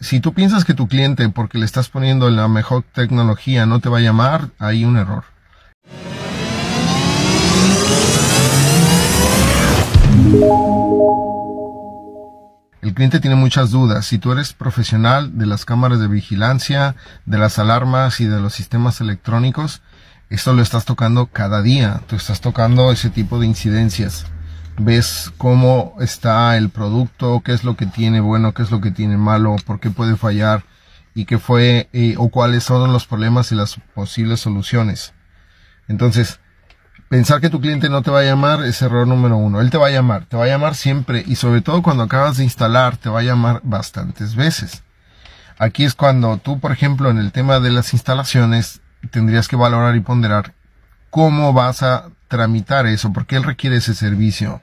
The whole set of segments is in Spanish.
Si tú piensas que tu cliente, porque le estás poniendo la mejor tecnología, no te va a llamar, hay un error. El cliente tiene muchas dudas. Si tú eres profesional de las cámaras de vigilancia, de las alarmas y de los sistemas electrónicos, esto lo estás tocando cada día. Tú estás tocando ese tipo de incidencias ves cómo está el producto, qué es lo que tiene bueno, qué es lo que tiene malo, por qué puede fallar y qué fue eh, o cuáles son los problemas y las posibles soluciones. Entonces, pensar que tu cliente no te va a llamar es error número uno. Él te va a llamar, te va a llamar siempre y sobre todo cuando acabas de instalar, te va a llamar bastantes veces. Aquí es cuando tú, por ejemplo, en el tema de las instalaciones, tendrías que valorar y ponderar cómo vas a tramitar eso, porque él requiere ese servicio.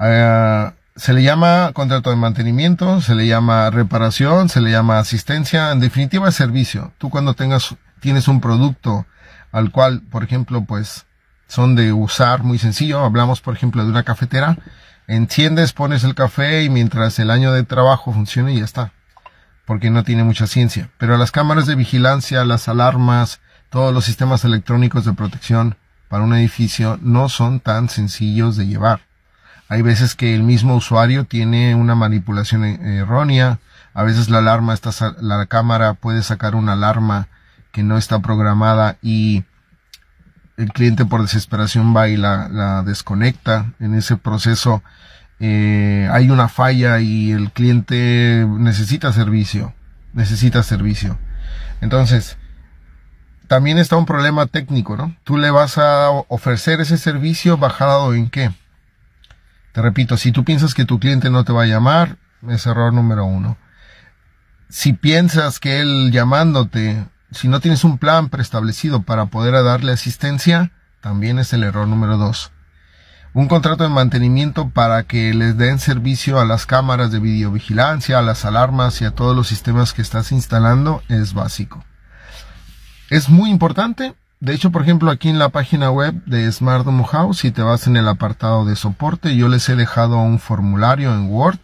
Eh, se le llama contrato de mantenimiento, se le llama reparación, se le llama asistencia, en definitiva es servicio. Tú cuando tengas, tienes un producto al cual, por ejemplo, pues son de usar muy sencillo, hablamos por ejemplo de una cafetera, enciendes, pones el café y mientras el año de trabajo funcione y ya está, porque no tiene mucha ciencia. Pero las cámaras de vigilancia, las alarmas, todos los sistemas electrónicos de protección para un edificio no son tan sencillos de llevar hay veces que el mismo usuario tiene una manipulación eh, errónea, a veces la alarma está, la cámara puede sacar una alarma que no está programada y el cliente por desesperación va y la, desconecta en ese proceso. Eh, hay una falla y el cliente necesita servicio, necesita servicio. Entonces, también está un problema técnico, ¿no? Tú le vas a ofrecer ese servicio bajado en qué? Te repito, si tú piensas que tu cliente no te va a llamar, es error número uno. Si piensas que él llamándote, si no tienes un plan preestablecido para poder darle asistencia, también es el error número dos. Un contrato de mantenimiento para que les den servicio a las cámaras de videovigilancia, a las alarmas y a todos los sistemas que estás instalando es básico. Es muy importante de hecho, por ejemplo, aquí en la página web de Smart Home House, si te vas en el apartado de soporte, yo les he dejado un formulario en Word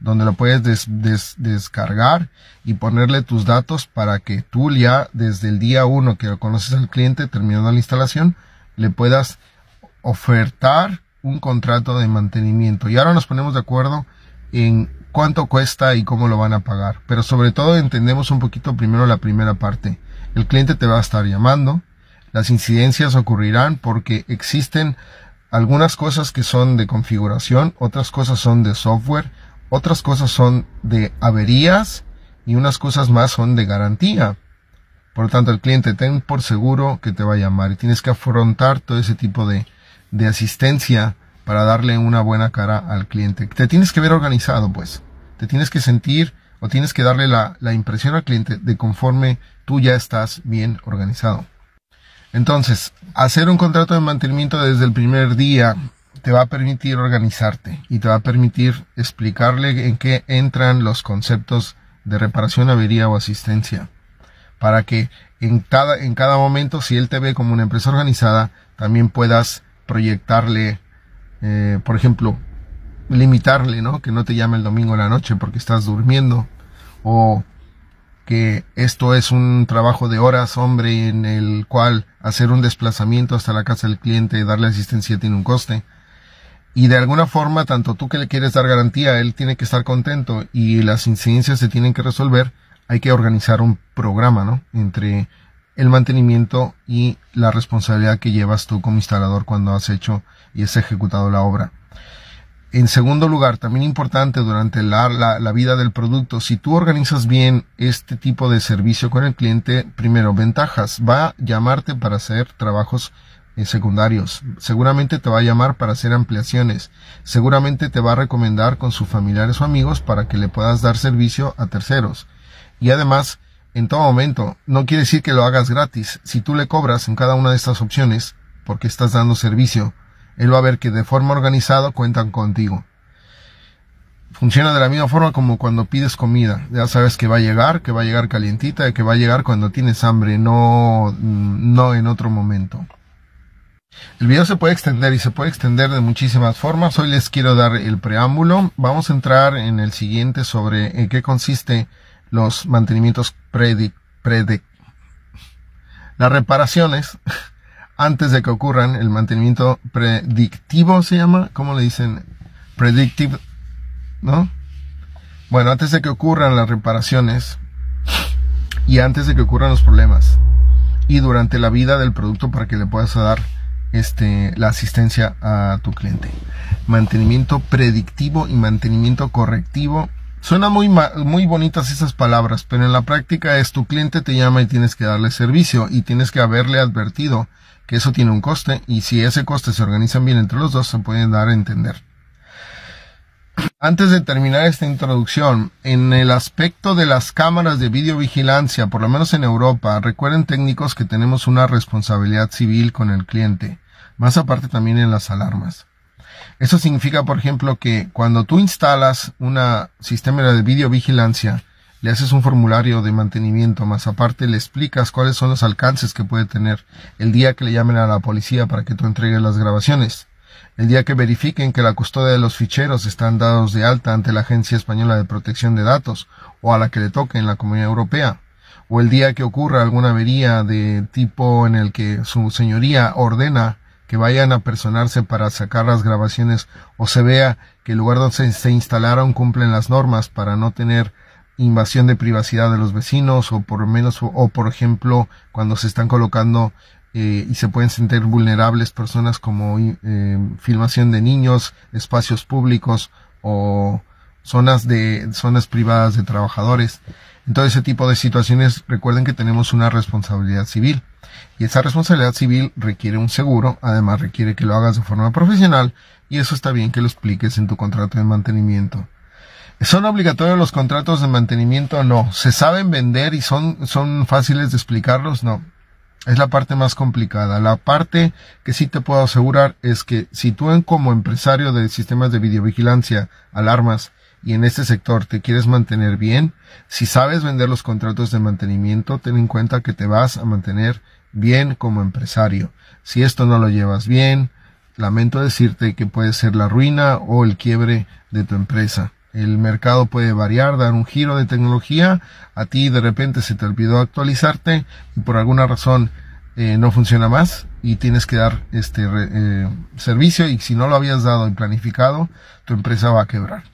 donde lo puedes descargar y ponerle tus datos para que tú ya desde el día uno que conoces al cliente terminando la instalación le puedas ofertar un contrato de mantenimiento. Y ahora nos ponemos de acuerdo en cuánto cuesta y cómo lo van a pagar. Pero sobre todo entendemos un poquito primero la primera parte. El cliente te va a estar llamando, las incidencias ocurrirán porque existen algunas cosas que son de configuración, otras cosas son de software, otras cosas son de averías y unas cosas más son de garantía. Por lo tanto, el cliente ten por seguro que te va a llamar y tienes que afrontar todo ese tipo de, asistencia para darle una buena cara al cliente. Te tienes que ver organizado, pues. Te tienes que sentir o tienes que darle la impresión al cliente de conforme tú ya estás bien organizado. Entonces, hacer un contrato de mantenimiento desde el primer día te va a permitir organizarte y te va a permitir explicarle en qué entran los conceptos de reparación, avería o asistencia. Para que en cada, en cada momento, si él te ve como una empresa organizada, también puedas proyectarle, eh, por ejemplo, limitarle, ¿no? Que no te llame el domingo en la noche porque estás durmiendo. O que esto es un trabajo de horas, hombre, en el cual hacer un desplazamiento hasta la casa del cliente y darle asistencia tiene un coste. Y de alguna forma, tanto tú que le quieres dar garantía, él tiene que estar contento y las incidencias se tienen que resolver. Hay que organizar un programa, ¿no? Entre el mantenimiento y la responsabilidad que llevas tú como instalador cuando has hecho y has ejecutado la obra. En segundo lugar, también importante durante la, vida del producto, si tú organizas bien este tipo de servicio con el cliente, primero, ventajas, va a llamarte para hacer trabajos eh, secundarios, seguramente te va a llamar para hacer ampliaciones, seguramente te va a recomendar con sus familiares o amigos para que le puedas dar servicio a terceros. Y además, en todo momento, no quiere decir que lo hagas gratis, si tú le cobras en cada una de estas opciones, porque estás dando servicio, él va a ver que de forma organizada cuentan contigo. Funciona de la misma forma como cuando pides comida. Ya sabes que va a llegar, que va a llegar calientita, que va a llegar cuando tienes hambre, no, no en otro momento. El video se puede extender y se puede extender de muchísimas formas. Hoy les quiero dar el preámbulo. Vamos a entrar en el siguiente sobre en eh, qué consiste los mantenimientos predic, predic las reparaciones antes de que ocurran, el mantenimiento predictivo se llama, ¿cómo le dicen? Predictive, ¿no? Bueno, antes de que ocurran las reparaciones y antes de que ocurran los problemas y durante la vida del producto para que le puedas dar este, la asistencia a tu cliente. Mantenimiento predictivo y mantenimiento correctivo. Suenan muy, muy bonitas esas palabras, pero en la práctica es tu cliente te llama y tienes que darle servicio y tienes que haberle advertido que eso tiene un coste y si ese coste se organizan bien entre los dos se pueden dar a entender. Antes de terminar esta introducción, en el aspecto de las cámaras de videovigilancia, por lo menos en Europa, recuerden técnicos que tenemos una responsabilidad civil con el cliente, más aparte también en las alarmas. Eso significa, por ejemplo, que cuando tú instalas una sistema de videovigilancia, le haces un formulario de mantenimiento, más aparte le explicas cuáles son los alcances que puede tener el día que le llamen a la policía para que tú entregues las grabaciones, el día que verifiquen que la custodia de los ficheros están dados de alta ante la Agencia Española de Protección de Datos o a la que le toque en la Comunidad Europea, o el día que ocurra alguna avería de tipo en el que su señoría ordena que vayan a personarse para sacar las grabaciones o se vea que el lugar donde se, se instalaron cumplen las normas para no tener invasión de privacidad de los vecinos o por menos o, por ejemplo cuando se están colocando eh, y se pueden sentir vulnerables personas como eh, filmación de niños espacios públicos o zonas de zonas privadas de trabajadores en todo ese tipo de situaciones recuerden que tenemos una responsabilidad civil y esa responsabilidad civil requiere un seguro, además requiere que lo hagas de forma profesional y eso está bien que lo expliques en tu contrato de mantenimiento. ¿Son obligatorios los contratos de mantenimiento? No. ¿Se saben vender y son, son fáciles de explicarlos? No. Es la parte más complicada. La parte que sí te puedo asegurar es que si tú como empresario de sistemas de videovigilancia, alarmas y en este sector te quieres mantener bien, si sabes vender los contratos de mantenimiento, ten en cuenta que te vas a mantener bien como empresario. Si esto no lo llevas bien, lamento decirte que puede ser la ruina o el quiebre de tu empresa el mercado puede variar, dar un giro de tecnología, a ti de repente se te olvidó actualizarte y por alguna razón eh, no funciona más y tienes que dar este eh, servicio y si no lo habías dado y planificado, tu empresa va a quebrar.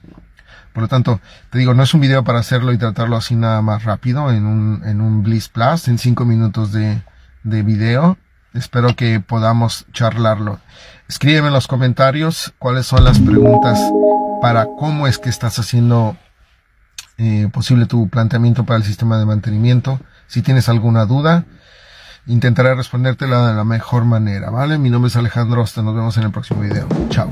Por lo tanto, te digo, no es un video para hacerlo y tratarlo así nada más rápido en un, en un Bliss Plus, en cinco minutos de, de video. Espero que podamos charlarlo. Escríbeme en los comentarios cuáles son las preguntas para cómo es que estás haciendo eh, posible tu planteamiento para el sistema de mantenimiento. Si tienes alguna duda, intentaré respondértela de la mejor manera, ¿vale? Mi nombre es Alejandro, hasta nos vemos en el próximo video. Chao.